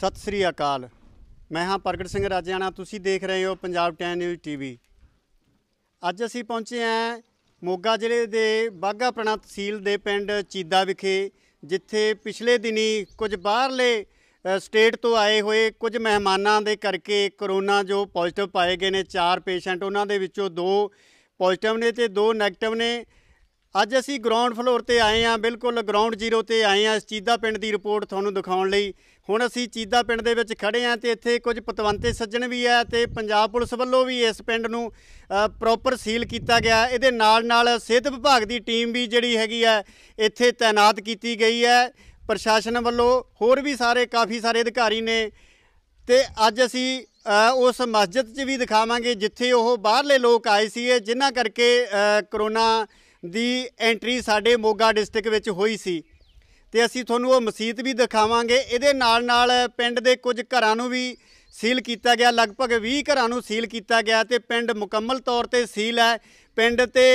ਸਤਿ ਸ੍ਰੀ ਅਕਾਲ ਮੈਂ ਹਾਂ ਪ੍ਰਗਟ ਸਿੰਘ ਰਾਜਿਆਣਾ ਤੁਸੀਂ ਦੇਖ ਰਹੇ ਹੋ ਪੰਜਾਬ ਟੈਨ ਨਿਊਜ਼ ਟੀਵੀ ਅੱਜ ਅਸੀਂ ਪਹੁੰਚੇ ਆਂ ਮੋਗਾ ਜ਼ਿਲ੍ਹੇ ਦੇ ਬਾਗਾ ਪ੍ਰਣਾ ਤਹਿਸੀਲ ਦੇ ਪਿੰਡ ਚੀਦਾ ਵਿਖੇ ਜਿੱਥੇ ਪਿਛਲੇ ਦਿਨੀ ਕੁਝ ਬਾਹਰਲੇ ਸਟੇਟ ਤੋਂ ਆਏ ਹੋਏ ਕੁਝ ਮਹਿਮਾਨਾਂ ਦੇ ਕਰਕੇ ਕਰੋਨਾ ਜੋ ਪੋਜ਼ਿਟਿਵ ਪਾਏ ਗਏ ਨੇ ਚਾਰ ਪੇਸ਼ੈਂਟ ਉਹਨਾਂ ਦੇ ਵਿੱਚੋਂ ਦੋ ਪੋਜ਼ਿਟਿਵ ਨੇ ਤੇ ਦੋ ਨੈਗੇਟਿਵ ਨੇ ਅੱਜ ਅਸੀਂ ਗਰਾਊਂਡ ਫਲੋਰ ਤੇ ਆਏ ਆ ਬਿਲਕੁਲ ਗਰਾਊਂਡ ਜ਼ੀਰੋ ਤੇ ਆਏ ਆ ਇਸ ਚੀਦਾ ਪਿੰਡ ਦੀ ਰਿਪੋਰਟ ਤੁਹਾਨੂੰ ਦਿਖਾਉਣ ਲਈ ਹੁਣ ਅਸੀਂ ਚੀਦਾ ਪਿੰਡ ਦੇ ਵਿੱਚ ਖੜੇ ਆ ਤੇ ਇੱਥੇ ਕੁਝ ਪਤਵੰਤੇ ਸੱਜਣ ਵੀ ਆ ਤੇ ਪੰਜਾਬ ਪੁਲਿਸ ਵੱਲੋਂ ਵੀ ਇਸ ਪਿੰਡ ਨੂੰ ਪ੍ਰੋਪਰ ਸੀਲ ਕੀਤਾ ਗਿਆ ਇਹਦੇ ਨਾਲ ਨਾਲ ਸਿਹਤ ਵਿਭਾਗ ਦੀ ਟੀਮ ਵੀ ਜਿਹੜੀ ਹੈਗੀ ਆ ਇੱਥੇ ਤਾਇਨਾਤ ਕੀਤੀ ਗਈ ਹੈ ਪ੍ਰਸ਼ਾਸਨ ਵੱਲੋਂ ਹੋਰ ਵੀ ਸਾਰੇ ਕਾਫੀ ਸਾਰੇ ਅਧਿਕਾਰੀ ਨੇ ਤੇ ਅੱਜ ਅਸੀਂ ਉਸ ਮਸਜਿਦ 'ਚ ਵੀ ਦਿਖਾਵਾਂਗੇ ਜਿੱਥੇ ਉਹ ਬਾਹਰਲੇ ਲੋਕ ਆਏ ਸੀ ਜਿਨ੍ਹਾਂ ਕਰਕੇ ਕਰੋਨਾ ਦੀ ਐਂਟਰੀ ਸਾਡੇ ਮੋਗਾ ਡਿਸਟ੍ਰਿਕਟ ਵਿੱਚ ਹੋਈ ਸੀ ਤੇ ਅਸੀਂ ਤੁਹਾਨੂੰ ਉਹ ਮਸਜਿਦ ਵੀ ਦਿਖਾਵਾਂਗੇ ਇਹਦੇ ਨਾਲ ਨਾਲ ਪਿੰਡ ਦੇ ਕੁਝ ਘਰਾਂ ਨੂੰ ਵੀ ਸੀਲ ਕੀਤਾ ਗਿਆ ਲਗਭਗ 20 ਘਰਾਂ ਨੂੰ ਸੀਲ ਕੀਤਾ ਗਿਆ ਤੇ ਪਿੰਡ ਮੁਕੰਮਲ ਤੌਰ ਤੇ ਸੀਲ ਹੈ ਪਿੰਡ ਤੇ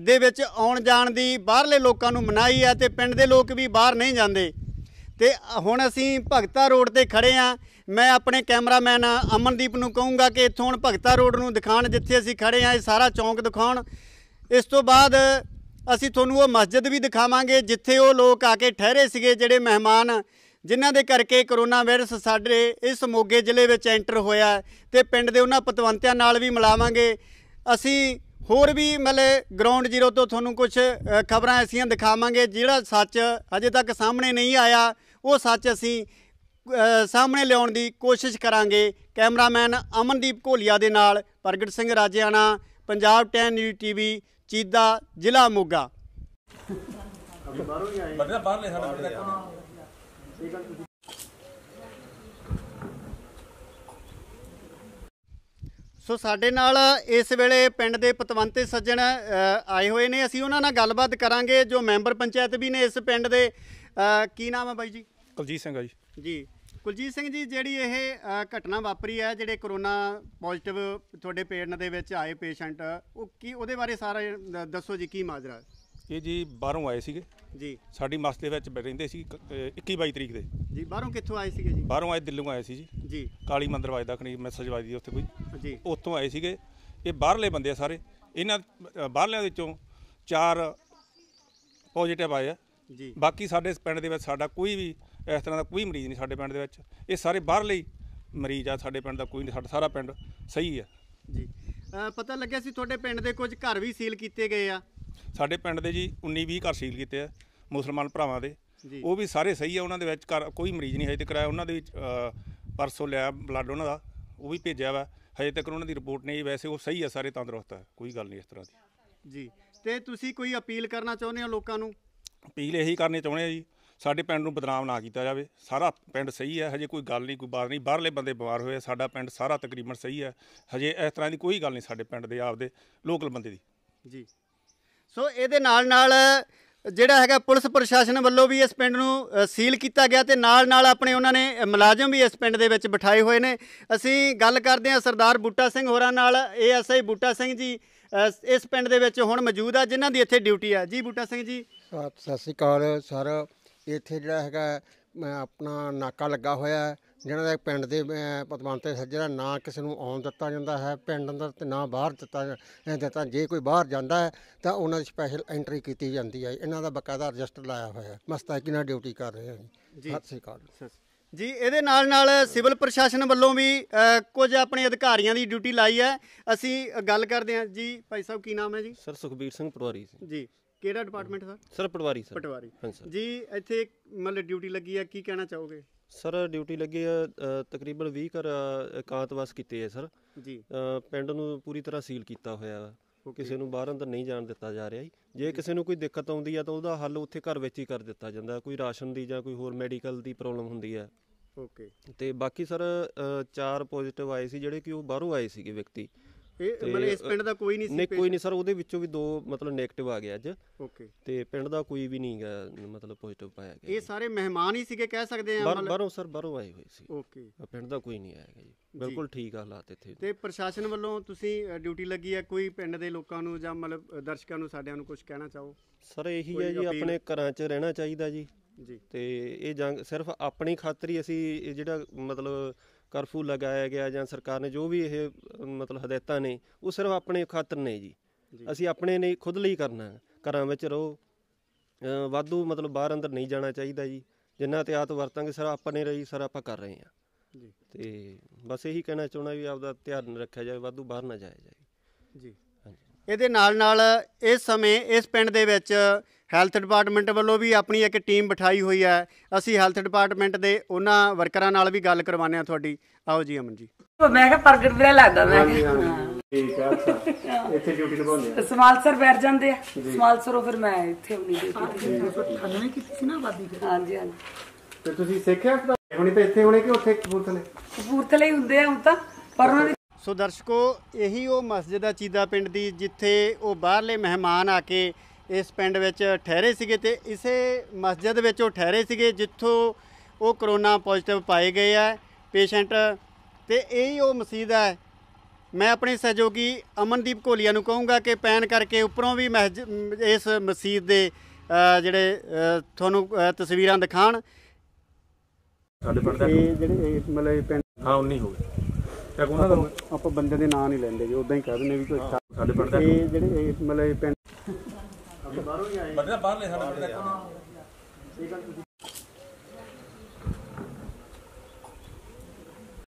ਦੇ ਵਿੱਚ ਆਉਣ ਜਾਣ ਦੀ ਬਾਹਰਲੇ ਲੋਕਾਂ ਨੂੰ ਮਨਾਈ ਹੈ ਤੇ ਪਿੰਡ ਦੇ ਲੋਕ ਵੀ ਬਾਹਰ ਨਹੀਂ ਜਾਂਦੇ ਤੇ ਹੁਣ ਅਸੀਂ ਭਗਤਾ ਰੋਡ ਤੇ ਖੜੇ ਆ ਮੈਂ ਆਪਣੇ ਕੈਮਰਾਮੈਨ ਅਮਨਦੀਪ ਨੂੰ ਕਹੂੰਗਾ ਕਿ ਇੱਥੋਂ ਹੁਣ ਭਗਤਾ ਰੋਡ ਨੂੰ ਦਿਖਾਣ ਜਿੱਥੇ ਅਸੀਂ ਖੜੇ ਆ ਇਹ ਸਾਰਾ ਚੌਂਕ ਦਿਖਾਉਣ ਇਸ ਤੋਂ ਬਾਅਦ ਅਸੀਂ ਤੁਹਾਨੂੰ ਉਹ ਮਸਜਿਦ ਵੀ ਦਿਖਾਵਾਂਗੇ ਜਿੱਥੇ ਉਹ ਲੋਕ ਆ ਕੇ ਠਹਿਰੇ ਸੀਗੇ ਜਿਹੜੇ ਮਹਿਮਾਨ ਜਿਨ੍ਹਾਂ ਦੇ ਕਰਕੇ ਕਰੋਨਾ ਵਾਇਰਸ ਸਾਡੇ ਇਸ ਮੋਗੇ ਜ਼ਿਲ੍ਹੇ ਵਿੱਚ ਐਂਟਰ ਹੋਇਆ ਤੇ ਪਿੰਡ ਦੇ ਉਹਨਾਂ ਪਤਵੰਤਿਆਂ ਨਾਲ ਵੀ ਮਿਲਾਵਾਂਗੇ ਅਸੀਂ ਹੋਰ ਵੀ ਮਲੇ ਗਰਾਊਂਡ ਜ਼ੀਰੋ ਤੋਂ ਤੁਹਾਨੂੰ ਕੁਝ ਖਬਰਾਂ ਐਸੀਆਂ ਦਿਖਾਵਾਂਗੇ ਜਿਹੜਾ ਸੱਚ ਅਜੇ ਤੱਕ ਸਾਹਮਣੇ ਨਹੀਂ ਆਇਆ ਉਹ ਸੱਚ ਅਸੀਂ ਸਾਹਮਣੇ ਲਿਆਉਣ ਦੀ ਕੋਸ਼ਿਸ਼ ਕਰਾਂਗੇ ਕੈਮਰਾਮੈਨ ਅਮਨਦੀਪ ਘੋਲੀਆ ਦੇ ਨਾਲ ਪ੍ਰਗਟ ਸਿੰਘ ਰਾਜਿਆਣਾ ਪੰਜਾਬ 10 ਨਿਊਜ਼ ਟੀਵੀ ਚੀਦਾ ਜ਼ਿਲ੍ਹਾ ਮੋਗਾ ਬਾਹਰ ਲੈ ਸੋ ਸਾਡੇ ਨਾਲ ਇਸ ਵੇਲੇ ਪਿੰਡ ਦੇ ਪਤਵੰਤੇ ਸੱਜਣ ਆਏ ਹੋਏ ਨੇ ਅਸੀਂ ਉਹਨਾਂ ਨਾਲ ਗੱਲਬਾਤ ਕਰਾਂਗੇ ਜੋ ਮੈਂਬਰ ਪੰਚਾਇਤ ਵੀ ਨੇ ਇਸ ਪਿੰਡ ਦੇ ਕੀ ਨਾਮ ਹੈ ਬਾਈ ਜੀ ਕੁਲਜੀਤ ਸਿੰਘ ਆ ਜੀ ਜੀ ਕੁਲਜੀਤ ਸਿੰਘ ਜੀ ਜਿਹੜੀ ਇਹ ਘਟਨਾ ਵਾਪਰੀ ਹੈ ਜਿਹੜੇ ਕਰੋਨਾ ਪੋਜ਼ਿਟਿਵ ਤੁਹਾਡੇ ਪੇਟ ਦੇ ਵਿੱਚ ਆਏ ਪੇਸ਼ੈਂਟ ਉਹ ਕੀ ਉਹਦੇ ਬਾਰੇ ਸਾਰਾ ਦੱਸੋ ਜੀ ਕੀ ਮਾਜਰਾ ਇਹ ਜੀ ਬਾਹਰੋਂ ਆਏ ਸੀਗੇ ਜੀ ਸਾਡੀ ਮਸ ਦੇ ਵਿੱਚ ਰਹਿੰਦੇ ਸੀ 21 22 ਤਰੀਕ ਦੇ ਜੀ ਬਾਹਰੋਂ ਕਿੱਥੋਂ ਆਏ ਸੀਗੇ ਜੀ ਬਾਹਰੋਂ ਆਏ ਦਿੱਲੀੋਂ ਆਏ ਸੀ ਜੀ ਜੀ ਕਾਲੀ ਮੰਦਰ ਵਜਦਾ ਖਣੀ ਮੈਸੇਜ ਵੱਜਦੀ ਉੱਥੇ ਕੋਈ ਜੀ ਉੱਥੋਂ ਆਏ ਸੀਗੇ ਇਹ ਬਾਹਰਲੇ ਬੰਦੇ ਆ ਸਾਰੇ ਇਹਨਾਂ ਅ, ਬਾਹਰਲਿਆਂ ਵਿੱਚੋਂ ਚਾਰ ਪੋਜ਼ਿਟਿਵ ਆਏ ਆ ਜੀ ਬਾਕੀ ਸਾਡੇ ਪਿੰਡ ਦੇ ਵਿੱਚ ਸਾਡਾ ਕੋਈ ਵੀ ਇਸ ਤਰ੍ਹਾਂ ਦਾ ਕੋਈ ਮਰੀਜ਼ ਨਹੀਂ ਸਾਡੇ ਪਿੰਡ ਦੇ ਵਿੱਚ ਇਹ ਸਾਰੇ ਬਾਹਰਲੇ ਮਰੀਜ਼ ਆ ਸਾਡੇ ਪਿੰਡ ਦਾ ਕੋਈ ਨਹੀਂ ਸਾਡਾ ਸਾਰਾ ਪਿੰਡ ਸਹੀ ਆ ਜੀ ਪਤਾ ਲੱਗਿਆ ਸੀ ਤੁਹਾਡੇ ਪਿੰਡ ਦੇ ਕੁਝ ਘਰ ਵੀ ਸੀਲ ਕੀਤੇ ਗਏ ਆ ਸਾਡੇ ਪਿੰਡ ਦੇ ਜੀ 19 20 ਘਰ ਸੀਲ ਕੀਤੇ ਆ ਮੁਸਲਮਾਨ ਭਰਾਵਾਂ ਦੇ ਉਹ ਵੀ ਸਾਰੇ ਸਹੀ ਆ ਉਹਨਾਂ ਦੇ ਵਿੱਚ ਕੋਈ ਮਰੀਜ਼ ਨਹੀਂ ਹਜੇ ਤੱਕ ਆਇਆ ਉਹਨਾਂ ਦੇ ਵਿੱਚ ਅ, ਪਰਸੋਂ ਲਿਆ ਬਲੱਡ ਉਹਨਾਂ ਦਾ ਉਹ ਵੀ ਭੇਜਿਆ ਵਾ ਹਜੇ ਤੱਕ ਉਹਨਾਂ ਦੀ ਰਿਪੋਰਟ ਨਹੀਂ ਆਈ। ਵੈਸੇ ਉਹ ਸਹੀ ਆ ਸਾਰੇ ਤੰਦਰੁਸਤ ਆ ਕੋਈ ਗੱਲ ਨਹੀਂ ਇਸ ਤਰ੍ਹਾਂ ਦੀ ਜੀ ਤੇ ਤੁਸੀਂ ਕੋਈ ਅਪੀਲ ਕਰਨਾ ਚਾਹੁੰਦੇ ਹੋ ਲੋਕਾਂ ਨੂੰ ਅਪੀਲ ਇਹੀ ਕਰਨੀ ਚਾਹੁੰਦੇ ਆ ਜੀ ਸਾਡੇ ਪਿੰਡ ਨੂੰ ਬਦਨਾਮ ਨਾ ਕੀਤਾ ਜਾਵੇ ਸਾਰਾ ਪਿੰਡ ਸਹੀ ਹੈ ਹਜੇ ਕੋਈ ਗੱਲ ਨਹੀਂ ਕੋਈ ਬਾਤ ਨਹੀਂ ਬਾਹਰਲੇ ਬੰਦੇ ਬਿਮਾਰ ਹੋਏ ਸਾਡਾ ਪਿੰਡ ਸਾਰਾ ਤਕਰੀਬਨ ਸਹੀ ਹੈ ਹਜੇ ਇਸ ਤਰ੍ਹਾਂ ਦੀ ਕੋਈ ਗੱਲ ਨਹੀਂ ਸਾਡੇ ਪਿੰਡ ਦੇ ਆਪਦੇ ਲੋਕਲ ਬੰਦੇ ਦੀ ਜੀ ਸੋ ਇਹਦੇ ਨਾਲ ਨਾਲ ਜਿਹੜਾ ਹੈਗਾ ਪੁਲਿਸ ਪ੍ਰਸ਼ਾਸਨ ਵੱਲੋਂ ਵੀ ਇਸ ਪਿੰਡ ਨੂੰ ਸੀਲ ਕੀਤਾ ਗਿਆ ਤੇ ਨਾਲ ਨਾਲ ਆਪਣੇ ਉਹਨਾਂ ਨੇ ਮੁਲਾਜ਼ਮ ਵੀ ਇਸ ਪਿੰਡ ਦੇ ਵਿੱਚ ਬਿਠਾਏ ਹੋਏ ਨੇ ਅਸੀਂ ਗੱਲ ਕਰਦੇ ਹਾਂ ਸਰਦਾਰ ਬੂਟਾ ਸਿੰਘ ਹੋਰਾਂ ਨਾਲ ਏਐਸਆਈ ਬੂਟਾ ਸਿੰਘ ਜੀ ਇਸ ਪਿੰਡ ਦੇ ਵਿੱਚ ਹੁਣ ਮੌਜੂਦ ਆ ਜਿਨ੍ਹਾਂ ਦੀ ਇੱਥੇ ਡਿਊਟੀ ਆ ਜੀ ਬੂਟਾ ਸਿੰਘ ਜੀ ਸਤਿ ਸ੍ਰੀ ਅਕਾਲ ਸਰ ਇੱਥੇ ਜਿਹੜਾ ਹੈਗਾ ਆਪਣਾ ਨਾਕਾ ਲੱਗਾ ਹੋਇਆ ਹੈ ਜਿਹਨਾਂ ਦਾ ਪਿੰਡ ਦੇ ਪਤਵੰਤੇ ਸੱਜਣਾ ਨਾ ਕਿਸੇ ਨੂੰ ਆਉਣ ਦਿੱਤਾ ਜਾਂਦਾ ਹੈ ਪਿੰਡ ਅੰਦਰ ਤੇ ਨਾ ਬਾਹਰ ਦਿੱਤਾ ਜਾਂਦਾ ਜੇ ਕੋਈ ਬਾਹਰ ਜਾਂਦਾ ਹੈ ਤਾਂ ਉਹਨਾਂ ਦੀ ਸਪੈਸ਼ਲ ਐਂਟਰੀ ਕੀਤੀ ਜਾਂਦੀ ਹੈ ਇਹਨਾਂ ਦਾ ਬਕਾਇਦਾ ਰਜਿਸਟਰ ਲਾਇਆ ਹੋਇਆ ਹੈ ਮਸਤਾਕੀ ਡਿਊਟੀ ਕਰ ਰਹੇ ਹਨ ਜੀ ਸਤਿ ਸ੍ਰੀ ਅਕਾਲ ਜੀ ਇਹਦੇ ਨਾਲ ਨਾਲ ਸਿਵਲ ਪ੍ਰਸ਼ਾਸਨ ਵੱਲੋਂ ਵੀ ਕੁਝ ਆਪਣੇ ਅਧਿਕਾਰੀਆਂ ਦੀ ਡਿਊਟੀ ਲਾਈ ਹੈ ਅਸੀਂ ਗੱਲ ਕਰਦੇ ਹਾਂ ਜੀ ਭਾਈ ਸਾਹਿਬ ਕੀ ਨਾਮ ਹੈ ਜੀ ਸਰ ਸੁਖਬੀਰ ਸਿੰਘ ਪਰਵਾਰੀ ਜੀ ਕਿਹੜਾ ਡਿਪਾਰਟਮੈਂਟ ਸਰ ਸਰ ਪਟਵਾਰੀ ਸਰ ਪਟਵਾਰੀ ਜੀ ਇੱਥੇ ਮਤਲਬ ਡਿਊਟੀ ਲੱਗੀ ਆ ਕੀ ਕਹਿਣਾ ਚਾਹੋਗੇ ਸਰ ਡਿਊਟੀ ਲੱਗੀ ਆ ਤਕਰੀਬਨ 20 ਕਰ ਇਕਾਂਤ ਇਕਾਂਤਵਾਸ ਕੀਤੇ ਆ ਸਰ ਜੀ ਪਿੰਡ ਨੂੰ ਪੂਰੀ ਤਰ੍ਹਾਂ ਸੀਲ ਕੀਤਾ ਹੋਇਆ ਹੈ ਕਿਸੇ ਨੂੰ ਬਾਹਰ ਅੰਦਰ ਨਹੀਂ ਜਾਣ ਦਿੱਤਾ ਜਾ ਰਿਹਾ ਜੀ ਜੇ ਕਿਸੇ ਨੂੰ ਕੋਈ ਦਿੱਕਤ ਆਉਂਦੀ ਆ ਤਾਂ ਉਹਦਾ ਹੱਲ ਉੱਥੇ ਘਰ ਵਿੱਚ ਹੀ ਕਰ ਦਿੱਤਾ ਜਾਂਦਾ ਕੋਈ ਰਾਸ਼ਨ ਦੀ ਜਾਂ ਕੋਈ ਹੋਰ ਮੈਡੀਕਲ ਦੀ ਪ੍ਰੋਬਲਮ ਹੁੰਦੀ ਆ ਓਕੇ ਤੇ ਬਾਕੀ ਸਰ ਚਾਰ ਪੋਜ਼ਿਟਿਵ ਆਏ ਸੀ ਜਿਹੜੇ ਕਿ ਉਹ ਬਾਹਰੋਂ ਆਏ ਸੀਗੇ ਵਿਅਕਤੀ ਇਹ ਮਤਲਬ ਇਸ ਪਿੰਡ ਦਾ ਕੋਈ ਨਹੀਂ ਸੀ ਨਹੀਂ ਕੋਈ ਨਹੀਂ ਸਰ ਉਹਦੇ ਵਿੱਚੋਂ ਵੀ ਦੋ ਮਤਲਬ 네ਗੇਟਿਵ ਆ ਗਿਆ ਅੱਜ ਓਕੇ ਤੇ ਪਿੰਡ ਦਾ ਕੋਈ ਵੀ ਨਹੀਂ ਗਿਆ ਮਤਲਬ ਪੋਜ਼ਿਟਿਵ ਪਾਇਆ ਗਿਆ ਇਹ ਸਾਰੇ ਮਹਿਮਾਨ ਹੀ ਸੀਗੇ ਕਹਿ ਸਕਦੇ ਆ ਮਤਲਬ ਬਰੋ ਸਰ ਬਰੋ ਆਏ ਹੋਏ ਸੀ ਓਕੇ ਪਿੰਡ ਦਾ ਕੋਈ ਨਹੀਂ ਆਇਆ ਜੀ ਬਿਲਕੁਲ ਠੀਕ ਆ ਹਾਲਾਤ ਇੱਥੇ ਤੇ ਪ੍ਰਸ਼ਾਸਨ ਵੱਲੋਂ ਤੁਸੀਂ ਡਿਊਟੀ ਲੱਗੀ ਆ ਕੋਈ ਪਿੰਡ ਦੇ ਲੋਕਾਂ ਨੂੰ ਜਾਂ ਮਤਲਬ ਦਰਸ਼ਕਾਂ ਨੂੰ ਸਾਡਿਆਂ ਨੂੰ ਕੁਝ ਕਹਿਣਾ ਚਾਹੋ ਸਰ ਇਹੀ ਹੈ ਜੀ ਆਪਣੇ ਘਰਾਂ 'ਚ ਰਹਿਣਾ ਚਾਹੀਦਾ ਜੀ ਜੀ ਤੇ ਇਹ ਜੰਗ ਸਿਰਫ ਆਪਣੀ ਖਾਤਰੀ ਅਸੀਂ ਇਹ ਜਿਹੜਾ ਮਤਲਬ ਕਰਫਿਊ ਲਗਾਇਆ ਗਿਆ ਜਾਂ ਸਰਕਾਰ ਨੇ ਜੋ ਵੀ ਇਹ ਮਤਲਬ ਹਦਾਇਤਾਂ ਨੇ ਉਹ ਸਿਰਫ ਆਪਣੇ ਖਾਤਰ ਨੇ ਜੀ ਅਸੀਂ ਆਪਣੇ ਨੇ ਖੁਦ ਲਈ ਕਰਨਾ ਘਰਾਂ ਵਿੱਚ ਰਹੋ ਵਾਧੂ ਮਤਲਬ ਬਾਹਰ ਅੰਦਰ ਨਹੀਂ ਜਾਣਾ ਚਾਹੀਦਾ ਜੀ ਜਿੰਨਾ ਤੇ ਆਤ ਵਰਤਾਂਗੇ ਸਰ ਆਪਾਂ ਨੇ ਰਹੀ ਸਰ ਆਪਾਂ ਕਰ ਰਹੇ ਹਾਂ ਜੀ ਤੇ ਬਸ ਇਹੀ ਕਹਿਣਾ ਚਾਹੁੰਦਾ ਵੀ ਆਪਦਾ ਧਿਆਨ ਰੱਖਿਆ ਜਾਵੇ ਵਾਧੂ ਬਾਹਰ ਨਾ ਜਾਇਆ ਜਾਵੇ ਜੀ ਇਹਦੇ ਨਾਲ ਨਾਲ ਇਸ ਸਮੇਂ ਇਸ ਪਿੰਡ ਦੇ ਵਿੱਚ ਹੈਲਥ ਡਿਪਾਰਟਮੈਂਟ ਵੱਲੋਂ ਵੀ ਆਪਣੀ ਇੱਕ ਟੀਮ ਬਿਠਾਈ ਹੋਈ ਹੈ ਅਸੀਂ ਹੈਲਥ ਡਿਪਾਰਟਮੈਂਟ ਦੇ ਉਹਨਾਂ ਵਰਕਰਾਂ ਨਾਲ ਵੀ ਗੱਲ ਕਰਵਾਉਣੇ ਆ ਤੁਹਾਡੀ ਆਓ ਜੀ ਅਮਨ ਜੀ ਮੈਂ ਕਿਹਾ ਪ੍ਰਗਟ ਵੀਰਾ ਲੱਗਦਾ ਮੈਂ ਠੀਕ ਆ ਅੱਛਾ ਇੱਥੇ ਡਿਊਟੀ ਲਗਾਉਂਦੇ ਆ ਸਮਾਲ ਸਰ ਬੈਠ ਜਾਂਦੇ ਆ ਸਮਾਲ ਸਰ ਉਹ ਫਿਰ ਮੈਂ ਇੱਥੇ ਆਪਣੀ ਡਿਊਟੀ ਤੇ ਕੀਤੀ ਸੀ ਨਾ ਆਬਾਦੀ ਹਾਂ ਜੀ ਹਾਂ ਤੇ ਤੁਸੀਂ ਸਿੱਖਿਆ ਹੁਣੇ ਤਾਂ ਇੱਥੇ ਹੋਣੇ ਕਿ ਉੱਥੇ ਕਪੂਰਥਲੇ ਕਪੂਰਥਲੇ ਹੀ ਹੁੰਦੇ ਆ ਹੁਣ ਤਾਂ ਪਰ ਉਹਨਾਂ ਦੀ ਸੋ ਦਰਸ਼ਕੋ ਇਹੀ ਉਹ ਮਸਜਿਦ ਆ ਚੀਦਾ ਪਿੰਡ ਦੀ ਜਿੱਥੇ ਉਹ ਬਾਹਰਲੇ ਮਹਿਮਾਨ ਆ ਕੇ ਇਸ ਪਿੰਡ ਵਿੱਚ ਠਹਿਰੇ ਸੀਗੇ ਤੇ ਇਸੇ ਮਸਜਿਦ ਵਿੱਚ ਉਹ ਠਹਿਰੇ ਸੀਗੇ ਜਿੱਥੋਂ ਉਹ ਕਰੋਨਾ ਪੋਜ਼ਿਟਿਵ ਪਾਏ ਗਏ ਆ ਪੇਸ਼ੈਂਟ ਤੇ ਇਹੀ ਉਹ ਮਸਜਿਦ ਹੈ ਮੈਂ ਆਪਣੇ ਸਹਿਯੋਗੀ ਅਮਨਦੀਪ ਕੋਲੀਆ ਨੂੰ ਕਹੂੰਗਾ ਕਿ ਪੈਨ ਕਰਕੇ ਉੱਪਰੋਂ ਵੀ ਇਸ ਮਸਜਿਦ ਦੇ ਜਿਹੜੇ ਤੁਹਾਨੂੰ ਤਸਵੀਰਾਂ ਦਿਖਾਣ ਸਾਡੇ ਪਿੰਡ ਇਹ ਜਿਹੜੇ ਮਤਲਬ ਪਿੰਡ ਹਾਂ 19 ਹੋ ਗਏ ਤਾਂ ਉਹਨਾਂ ਦਾ ਆਪਾਂ ਬੰਦੇ ਦੇ ਨਾਂ ਨਹੀਂ ਲੈਂਦੇ ਜੀ ਉਦਾਂ ਹੀ ਕਹਿ ਦਿੰਦੇ ਵੀ ਕੋਈ ਸਾਡੇ ਪਿੰਡ ਦਾ ਇਹ ਜਿਹੜੇ ਮਤਲਬ ਇਹ ਪਿੰਡ ਬਾਹਰੋਂ ਹੀ ਆਏ ਬੰਦੇ ਬਾਹਰਲੇ ਸਾਡੇ ਪਿੰਡ ਦਾ ਇਹ ਗੱਲ